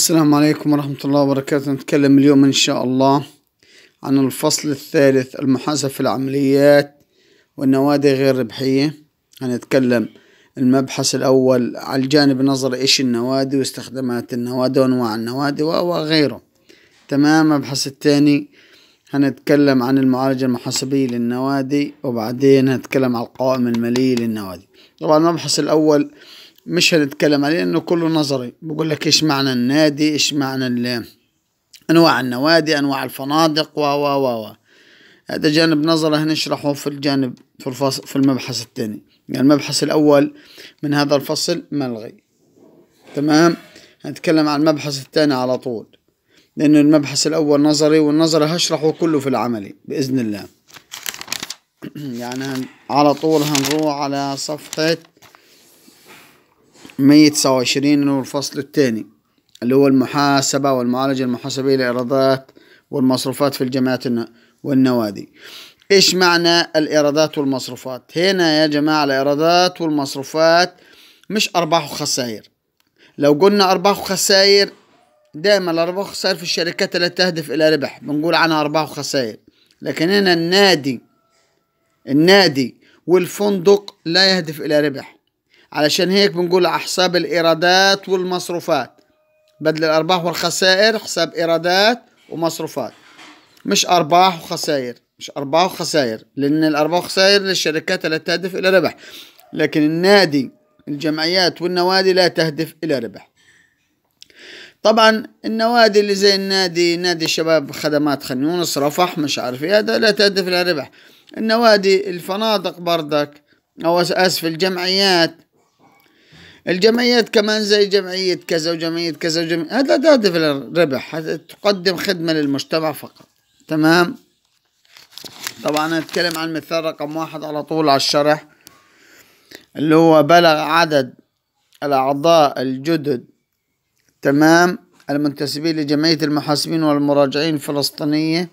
السلام عليكم ورحمة الله وبركاته نتكلم اليوم إن شاء الله عن الفصل الثالث المحاسبة في العمليات والنوادي غير ربحية هنتكلم المبحث الأول على الجانب النظري إيش النوادي واستخدامات النوادي وأنواع النوادي وغيره تمام المبحث الثاني هنتكلم عن المعالجة المحاسبية للنوادي وبعدين هنتكلم عن القوائم المالية للنوادي طبعا المبحث الأول مش هنتكلم عليه لانه كله نظري بقول لك ايش معنى النادي ايش معنى انواع النوادي انواع الفنادق و و و هذا جانب نظري هنشرحه في الجانب في الفصل في المبحث الثاني يعني المبحث الاول من هذا الفصل ملغي تمام هنتكلم عن المبحث الثاني على طول لأن المبحث الأول نظري والنظري هشرحه كله في العملي بإذن الله يعني على طول هنروح على صفحة مية والفصل وعشرين اللي هو الفصل الثاني اللي هو المحاسبة والمعالجة المحاسبية للإيرادات والمصروفات في الجامعات والنوادي إيش معنى الإيرادات والمصروفات هنا يا جماعة الإيرادات والمصروفات مش أرباح وخسائر لو قلنا أرباح وخسائر دائما الأرباح وخسائر في الشركات التي تهدف إلى ربح بنقول عنها أرباح وخسائر لكن هنا النادي النادي والفندق لا يهدف إلى ربح علشان هيك بنقول على حساب الإيرادات والمصروفات بدل الأرباح والخسائر حساب إيرادات ومصروفات مش أرباح وخسائر مش أرباح وخسائر لأن الأرباح والخسائر للشركات التي تهدف إلى ربح لكن النادي الجمعيات والنوادي لا تهدف إلى ربح طبعا النوادي اللي زي النادي نادي الشباب خدمات خان يونس رفح مش عارف ايه هذا لا تهدف الى ربح النوادي الفنادق بردك او اسف الجمعيات الجمعيات كمان زي جمعية كذا وجمعية كذا وجمعية هذا تهدف للربح تقدم خدمة للمجتمع فقط تمام طبعا نتكلم عن مثال رقم واحد على طول على الشرح اللي هو بلغ عدد الأعضاء الجدد تمام المنتسبين لجمعية المحاسبين والمراجعين الفلسطينية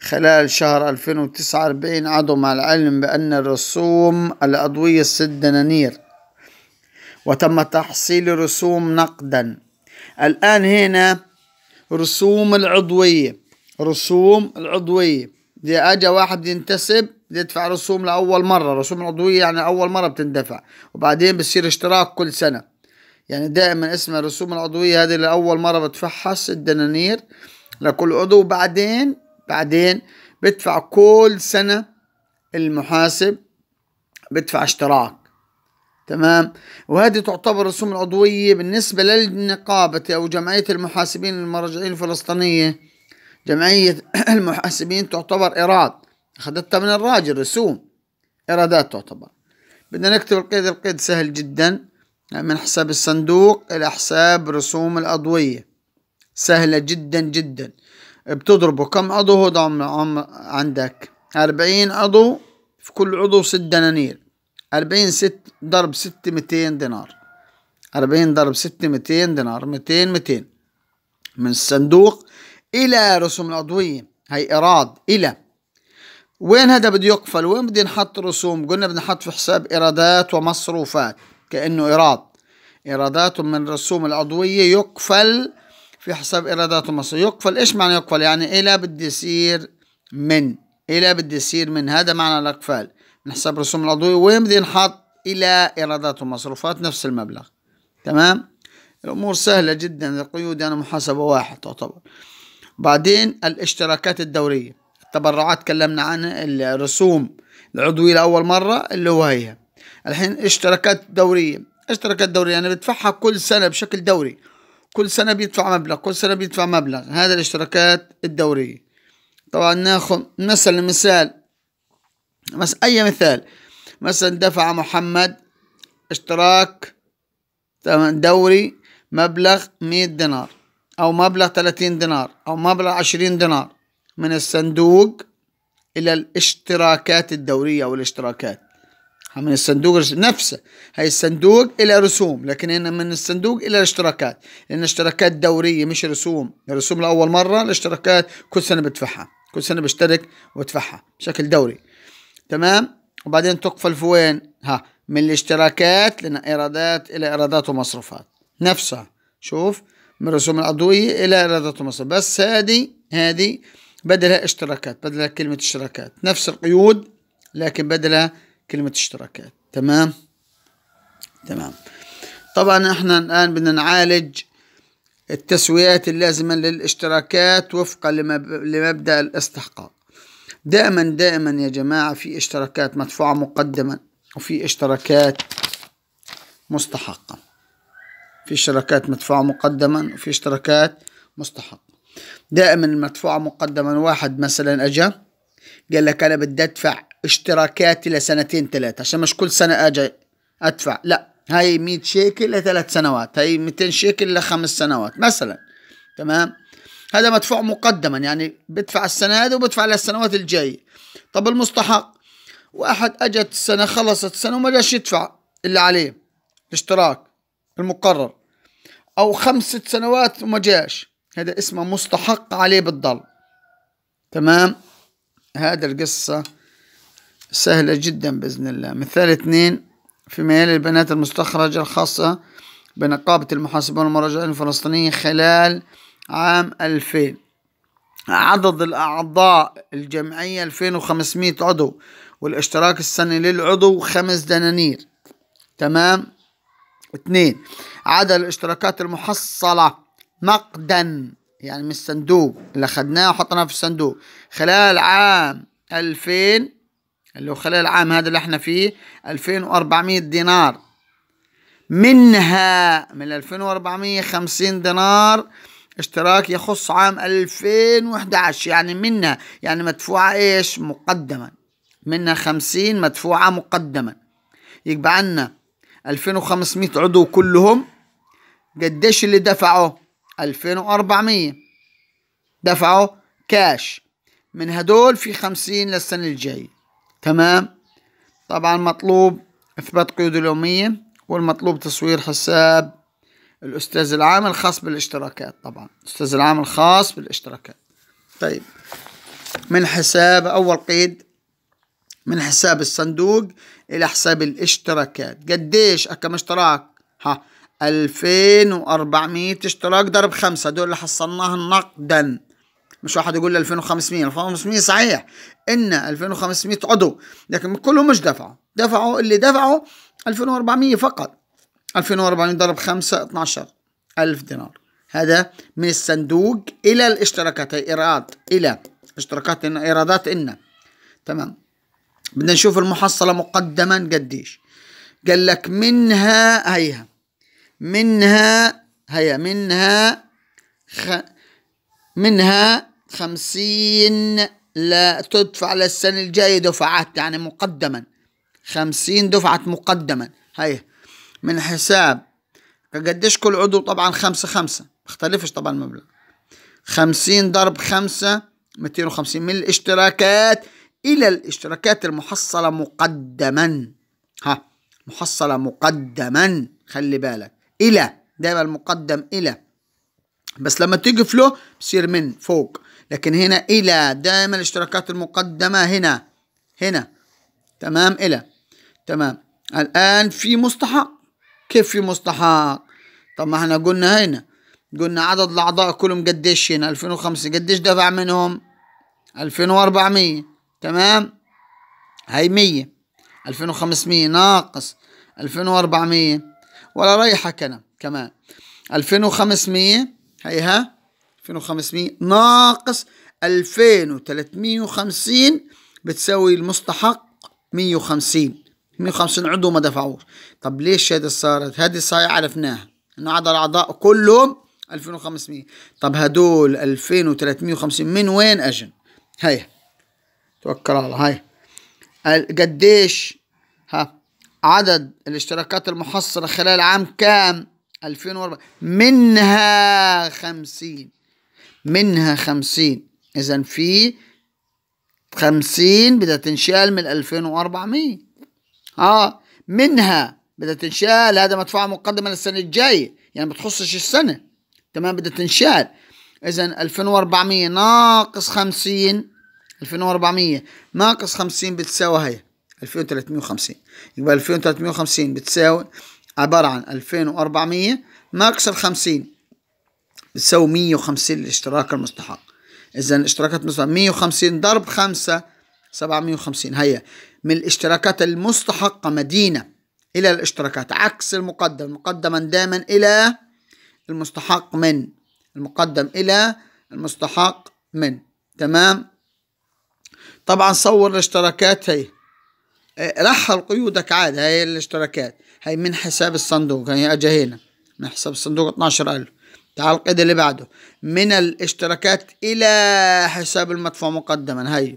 خلال شهر 2049 عضوا مع العلم بأن الرسوم العضوية الست دنانير وتم تحصيل رسوم نقدا الآن هنا رسوم العضوية رسوم العضوية دي أجا واحد ينتسب يدفع رسوم لأول مرة رسوم العضوية يعني أول مرة بتندفع وبعدين بصير اشتراك كل سنة يعني دائما اسم الرسوم العضوية هذه لأول مرة بتفحص الدنانير لكل عضو وبعدين بعدين بدفع كل سنة المحاسب بدفع اشتراك تمام وهذه تعتبر رسوم العضوية بالنسبة للنقابة أو جمعية المحاسبين المرجعين الفلسطينية جمعية المحاسبين تعتبر إيراد أخذتها من الراجل رسوم إيرادات تعتبر بدنا نكتب القيد القيد سهل جدا من حساب الصندوق إلى حساب رسوم العضوية سهلة جدا جدا بتضربه كم عضو هو عندك أربعين عضو في كل عضو ست دنانير أربعين ست ضرب ست ميتين دينار أربعين ضرب ست ميتين دينار ميتين ميتين من الصندوق إلى رسوم العضوية هي إيراد إلى وين هذا بده يقفل وين بده ينحط رسوم قلنا بدنا نحط في حساب إيرادات ومصروفات كأنه إيراد إيرادات من رسوم العضوية يقفل في حساب إيرادات ومصروفات يقفل إيش معنى يقفل يعني إلى بده يصير من إلى بده يصير من هذا معنى الإقفال من حساب رسوم العضوية وين ينحط إلى إيرادات ومصروفات نفس المبلغ تمام الأمور سهلة جدا القيود يعني محاسبة واحد تعتبر بعدين الاشتراكات الدورية التبرعات تكلمنا عنها الرسوم العضوية لأول مرة اللي هو هي الحين اشتراكات دورية اشتراكات دورية يعني بدفعها كل سنة بشكل دوري كل سنة بيدفع مبلغ كل سنة بيدفع مبلغ هذا الاشتراكات الدورية طبعا ناخذ مثلا مثال بس أي مثال مثلا دفع محمد اشتراك دوري مبلغ 100 دينار أو مبلغ 30 دينار أو مبلغ 20 دينار من الصندوق إلى الاشتراكات الدورية أو الاشتراكات من الصندوق نفسه هي الصندوق إلى رسوم لكن هنا من الصندوق إلى الاشتراكات لأن اشتراكات دورية مش رسوم الرسوم لأول مرة الاشتراكات كل سنة بدفعها كل سنة بشترك وادفعها بشكل دوري تمام وبعدين تقفل في وين ها من الاشتراكات لنا ايرادات الى ايرادات ومصروفات نفسها شوف من الرسوم العضويه الى ايرادات ومصروفات بس هذه هذه بدلها اشتراكات بدلها كلمه اشتراكات نفس القيود لكن بدلها كلمه اشتراكات تمام تمام طبعا احنا الان بدنا نعالج التسويات اللازمه للاشتراكات وفقا لمبدا الاستحقاق دائما دائما يا جماعة في اشتراكات مدفوعة مقدما وفي اشتراكات مستحقة في اشتراكات مدفوعة مقدما وفي اشتراكات مستحقة دائما المدفوعة مقدما واحد مثلا أجا قال لك أنا بدي أدفع اشتراكاتي لسنتين ثلاثة عشان مش كل سنة أجي أدفع لا هاي 100 شيكل لثلاث سنوات هاي 200 شيكل لخمس سنوات مثلا تمام هذا مدفوع مقدما يعني بدفع السنة هذه وبدفع للسنوات الجاية طب المستحق واحد اجت السنة خلصت السنة وما جاش يدفع اللي عليه الاشتراك المقرر او خمسة سنوات وما جاش هذا اسمه مستحق عليه بالضل تمام هذا القصة سهلة جدا بإذن الله مثال اثنين في ميال البنات المستخرجة الخاصة بنقابة المحاسبون والمراجعين الفلسطينيين خلال عام 2000 عدد الأعضاء الجمعية 2500 عضو والاشتراك السنة للعضو خمس دنانير تمام اثنين عدد الاشتراكات المحصلة نقدا يعني من الصندوق اللي أخذناه وحطناه في الصندوق خلال عام 2000 اللي هو خلال العام هذا اللي احنا فيه 2400 دينار منها من 2450 دينار اشتراك يخص عام 2011 يعني منا يعني مدفوعة ايش مقدما منا 50 مدفوعة مقدما يبقى عنا 2500 عضو كلهم قديش اللي دفعوا 2400 دفعوا كاش من هدول في 50 للسنة الجاي تمام طبعا مطلوب اثبات قيود اليومية والمطلوب تصوير حساب الأستاذ العام الخاص بالاشتراكات طبعا الأستاذ العام الخاص بالاشتراكات طيب من حساب أول قيد من حساب الصندوق إلى حساب الاشتراكات قديش كم اشتراك ها 2400 اشتراك ضرب خمسة دول اللي حصلناهم نقدا مش واحد يقول لي 2500 2500 صحيح ان 2500 عضو لكن كله مش دفعوا دفعوا اللي دفعوا 2400 فقط 2400 ضرب 5 12 ألف دينار هذا من الصندوق إلى الاشتراكات هي إيراد إلى اشتراكات إيرادات إن تمام بدنا نشوف المحصلة مقدما قديش قال لك منها هيها منها هيا منها خ... منها خمسين لا تدفع للسنة الجاية دفعات يعني مقدما خمسين دفعة مقدما هيا من حساب قديش كل عضو طبعا خمسة خمسة مختلفش طبعا المبلغ خمسين ضرب خمسة ميتين وخمسين من الاشتراكات إلى الاشتراكات المحصلة مقدما ها محصلة مقدما خلي بالك إلى دايما المقدم إلى بس لما تيجي فلو بصير من فوق لكن هنا إلى دائما الاشتراكات المقدمة هنا هنا تمام إلى تمام الآن في مستحق كيف في مستحق طب ما احنا قلنا هنا قلنا عدد الاعضاء كلهم قديش هنا 2005 قديش دفع منهم 2400 تمام هاي 100 2500 ناقص 2400 ولا ريحة انا كمان 2500 هيها 2500 ناقص 2350 بتساوي المستحق 150 150 عضو ما دفعوش طب ليش هذا صارت هذه الصحيحه عرفناها انه عدد الاعضاء كلهم 2500 طب هدول 2350 من وين اجن هيا توكل على الله هيا قديش ها عدد الاشتراكات المحصلة خلال عام كام 2004 منها 50 منها 50 إذا في 50 بدها تنشال من 2400 اه منها بدها تنشال هذا مدفوعة مقدمة للسنة الجاية يعني بتخصش السنة تمام بدها تنشال إذا 2400 ناقص 50 2400 ناقص 50 بتساوي هي 2350 يبقى 2350 بتساوي عبارة عن 2400 ناقص ال 50 بتساوي 150 الاشتراك المستحق إذا اشتراكات مستحق 150 ضرب 5 750 هيا من الاشتراكات المستحقة مدينة إلى الاشتراكات عكس المقدم مقدما دائما إلى المستحق من المقدم إلى المستحق من تمام طبعا صور الاشتراكات هي آه، رحل قيودك عاد هي الاشتراكات هي من حساب الصندوق هي أجا هنا من حساب الصندوق 12000 تعال القيد اللي بعده من الاشتراكات إلى حساب المدفوع مقدما هي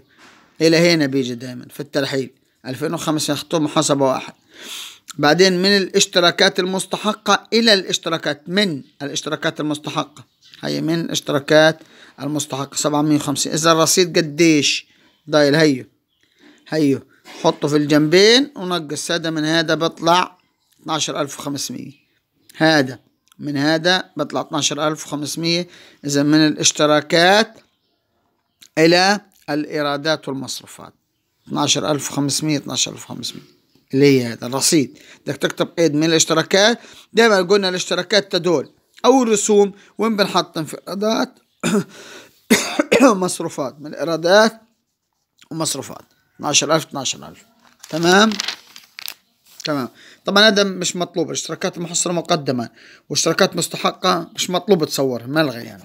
إلى هنا بيجي دايما في الترحيل 2005 يخطوه محاسبة واحد بعدين من الاشتراكات المستحقة إلى الاشتراكات من الاشتراكات المستحقة هي من الاشتراكات المستحقة 750 إذا الرصيد قديش ضايل هيو هيو حطه في الجنبين ونقص هذا من هذا بطلع 12500 هذا من هذا بطلع 12500 إذا من الاشتراكات إلى الإيرادات والمصروفات 12500 12500 اللي هي هذا الرصيد بدك تكتب قيد من الاشتراكات دائما قلنا الاشتراكات تدول أو الرسوم وين بنحطهم في إيرادات مصروفات من إيرادات ومصروفات 12000 12000 تمام تمام طبعا هذا مش مطلوب الاشتراكات المحصله مقدما واشتراكات مستحقه مش مطلوب تصورها ملغي يعني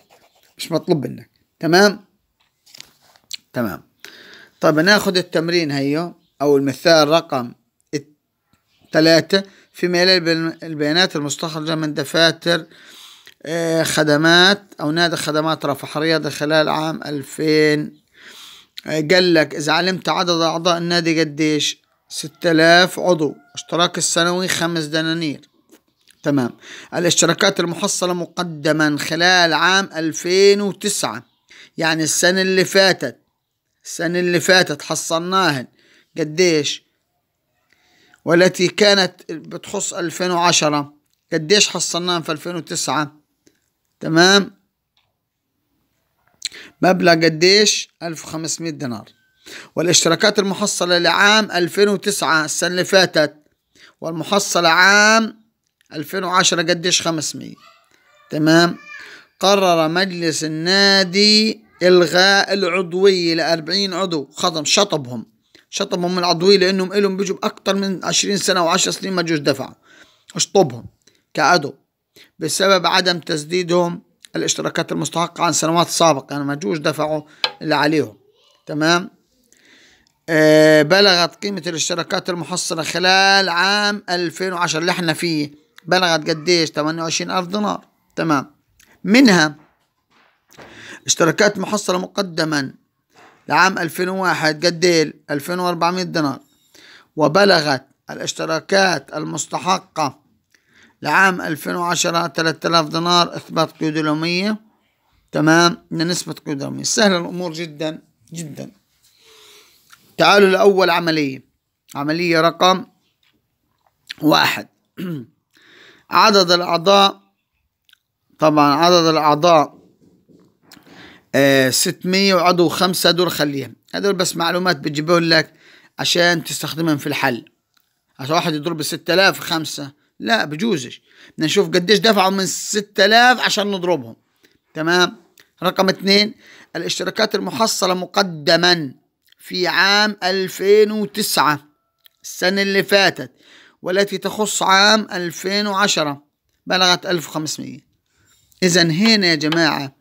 مش مطلوب منك تمام تمام طيب ناخذ التمرين هيو أو المثال رقم ثلاثة في ميل البيانات المستخرجة من دفاتر آه، خدمات أو نادي خدمات رفح الرياضة خلال عام 2000 آه، قال لك إذا علمت عدد أعضاء النادي قديش الاف عضو اشتراك السنوي خمس دنانير تمام الاشتراكات المحصلة مقدما خلال عام 2009 يعني السنة اللي فاتت السنة اللي فاتت حصلناهن قديش والتي كانت بتخص 2010 قديش حصلناهن في 2009 تمام مبلغ قديش 1500 دينار والاشتراكات المحصلة لعام 2009 السنة اللي فاتت والمحصلة عام 2010 قديش 500 تمام قرر مجلس النادي إلغاء العضوية لأربعين عضو خضم شطبهم شطبهم من العضوية لأنهم إلهم بيجوا بأكثر من عشرين سنة وعشر سنين ما جوش دفعوا اشطبهم كعدو بسبب عدم تسديدهم الاشتراكات المستحقة عن سنوات سابقة يعني ما جوش دفعوا اللي عليهم تمام آه بلغت قيمة الاشتراكات المحصلة خلال عام 2010 اللي احنا فيه بلغت قديش 28 ألف دينار تمام منها اشتراكات محصلة مقدما لعام 2001 قديل 2400 دينار وبلغت الاشتراكات المستحقة لعام 2010 3000 دينار إثبات قيود اليومية تمام نسبة قيود اليومية سهلة الأمور جدا جدا تعالوا لأول عملية عملية رقم واحد عدد الأعضاء طبعا عدد الأعضاء 600 آه، وعضو خمسة دول خليهم هدول بس معلومات بتجيبهم لك عشان تستخدمهم في الحل عشان واحد يضرب 6000 خمسة لا بجوزش بدنا نشوف قديش دفعوا من 6000 عشان نضربهم تمام رقم اثنين الاشتراكات المحصلة مقدما في عام 2009 السنة اللي فاتت والتي تخص عام 2010 بلغت 1500 إذا هنا يا جماعة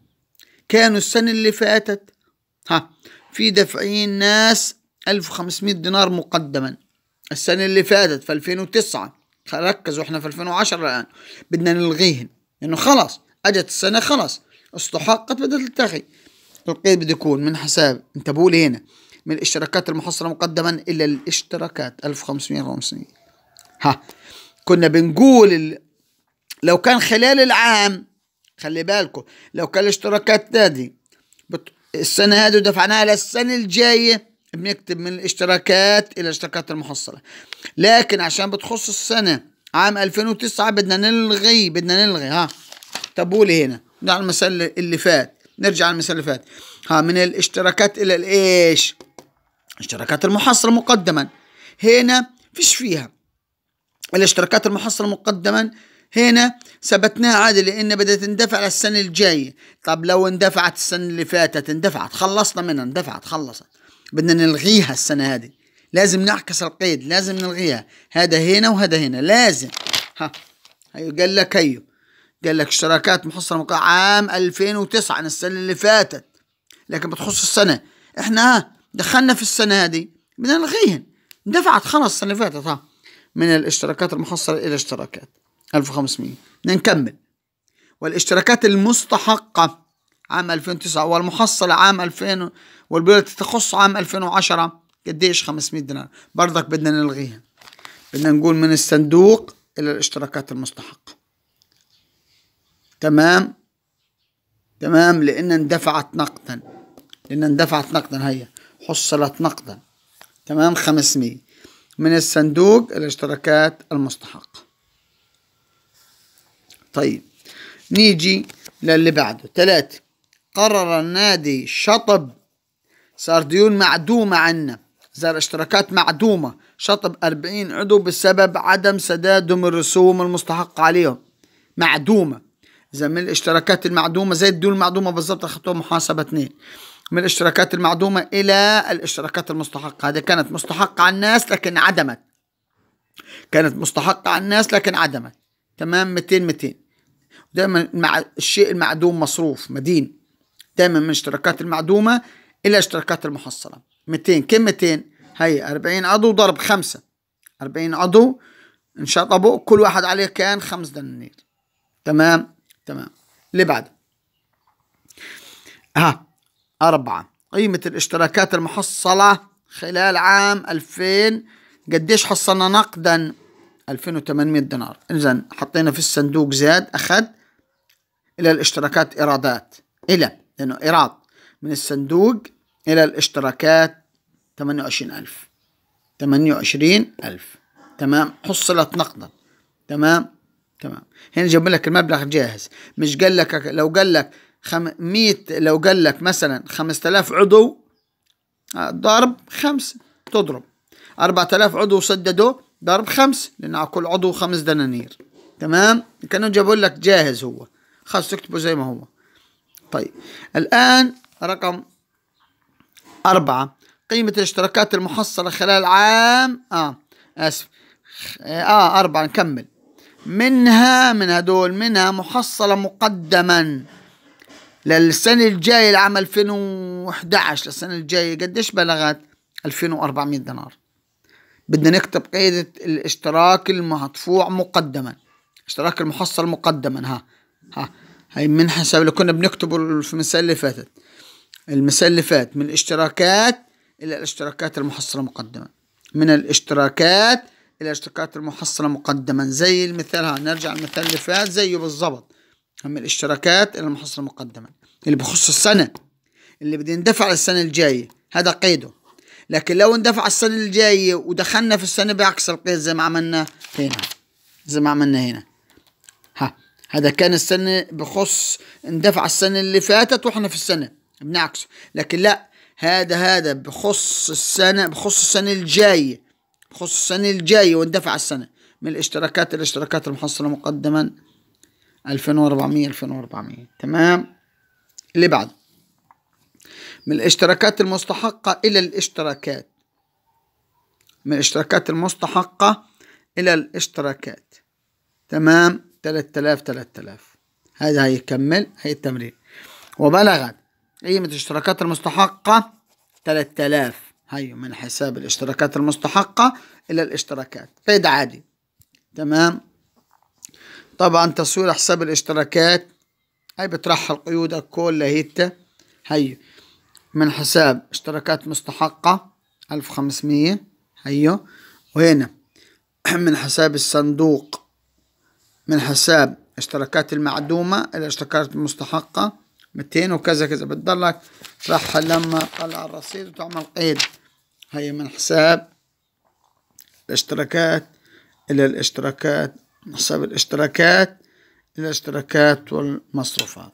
كانوا السنة اللي فاتت ها في دافعين ناس 1500 دينار مقدما السنة اللي فاتت في 2009 ركزوا احنا في 2010 الآن بدنا نلغيهن لأنه خلص أجت السنة خلص استحقت بدها تلتغي القيد بده يكون من حساب انت بقول هنا من الاشتراكات المحصلة مقدما إلى الاشتراكات 1500 500 ها كنا بنقول لو كان خلال العام خلي بالكم لو كان الاشتراكات دي السنة هذه ودفعناها للسنة الجاية بنكتب من الاشتراكات إلى الاشتراكات المحصلة لكن عشان بتخص السنة عام 2009 بدنا نلغي بدنا نلغي ها تبولي هنا نرجع على المثال اللي فات نرجع على المثال اللي فات ها من الاشتراكات إلى الإيش اشتراكات المحصلة مقدما هنا فيش فيها الاشتراكات المحصلة مقدما هنا ثبتناها عادي لان بدات تندفع للسنه الجايه طب لو اندفعت السنه اللي فاتت اندفعت خلصنا منها اندفعت خلصت بدنا نلغيها السنه هذه لازم نعكس القيد لازم نلغيها هذا هنا وهذا هنا لازم ها هيو أيوة، قال لك هيو أيوة. قال لك اشتراكات محصله مقاع عام 2009 عن السنه اللي فاتت لكن بتخص السنه احنا ها دخلنا في السنه هذه بدنا نلغيهن خلص السنه اللي فاتت ها من الاشتراكات المحصلة إلى اشتراكات 1500 نكمل والاشتراكات المستحقة عام 2009 والمحصلة عام 2000 والبيولة تخص عام 2010 قديش 500 دينار برضك بدنا نلغيها بدنا نقول من الصندوق إلى الاشتراكات المستحقة تمام تمام لأن اندفعت نقدا لأن اندفعت نقدا هيا حصلت نقدا تمام 500 من الصندوق الاشتراكات المستحقه طيب نيجي للي بعده ثلاثة قرر النادي شطب صار ديون معدومة عنا صار اشتراكات معدومة شطب 40 عضو بسبب عدم سدادهم الرسوم المستحقة عليهم معدومة إذا من الاشتراكات المعدومة زي الديون المعدومة بالضبط أخذتوها محاسبة اثنين من الاشتراكات المعدومة إلى الاشتراكات المستحقة هذه كانت مستحقة على الناس لكن عدمت كانت مستحقة على الناس لكن عدمت تمام 200 200 دائما مع الشيء المعدوم مصروف مدين دائما من اشتراكات المعدومة إلى اشتراكات المحصلة 200 كم 200 هي 40 عضو ضرب 5 40 عضو انشطبوا كل واحد عليه كان 5 دنانير تمام تمام اللي بعد ها أربعة قيمة الاشتراكات المحصلة خلال عام 2000 قديش حصلنا نقدا 2800 دينار إذا حطينا في الصندوق زاد أخذ إلى الاشتراكات إيرادات إلى لأنه إيراد من الصندوق إلى الاشتراكات 28000 28000 تمام حصلت نقدا تمام تمام هنا جاب لك المبلغ جاهز مش قال لك لو قال لك 500 لو قال لك مثلا 5000 عضو آه، ضرب 5 تضرب 4000 عضو سددوا ضرب 5 لأن على كل عضو 5 دنانير تمام كانوا جابوا لك جاهز هو خلاص تكتبه زي ما هو طيب الآن رقم أربعة قيمة الاشتراكات المحصلة خلال عام آه آسف آه, آه، أربعة نكمل منها من هدول منها محصلة مقدما للسنة الجاية العام 2011 للسنة الجاية قديش بلغت 2400 دينار بدنا نكتب قيدة الاشتراك المدفوع مقدما اشتراك المحصل مقدما ها ها هي من حسب اللي كنا بنكتبه في المسائل اللي فاتت المسائل اللي فات من الاشتراكات إلى الاشتراكات المحصلة مقدما من الاشتراكات إلى الاشتراكات المحصلة مقدما زي المثال ها نرجع المثال اللي فات زيه بالظبط من الاشتراكات إلى المحصلة مقدما اللي بخص السنة اللي بده يندفع للسنة الجاية هذا قيده لكن لو اندفع السنة الجاية ودخلنا في السنة بعكس القيد زي ما عملنا هنا زي ما عملنا هنا هذا كان السنة بخص اندفع السنة اللي فاتت واحنا في السنة بنعكسه لكن لا هذا هذا بخص السنة بخص السنة الجاية بخص السنة الجاية واندفع السنة من الاشتراكات الاشتراكات المحصلة مقدما 2400 2400 تمام اللي بعده من الاشتراكات المستحقة إلى الاشتراكات من الاشتراكات المستحقة إلى الاشتراكات تمام 3000 3000 هذا هيكمل هي التمرين وبلغت قيمة الاشتراكات المستحقة 3000 هي من حساب الاشتراكات المستحقة إلى الاشتراكات قيد عادي تمام طبعا تصوير حساب الاشتراكات هي بترحل قيودك كلها هيتا هي من حساب اشتراكات مستحقة 1500 هيو وهنا من حساب الصندوق من حساب اشتراكات المعدومة إلى اشتراكات المستحقة 200 وكذا كذا بتضلك راح لما تطلع الرصيد وتعمل قيد هي من حساب الاشتراكات إلى الاشتراكات حساب الاشتراكات الى الاشتراكات والمصروفات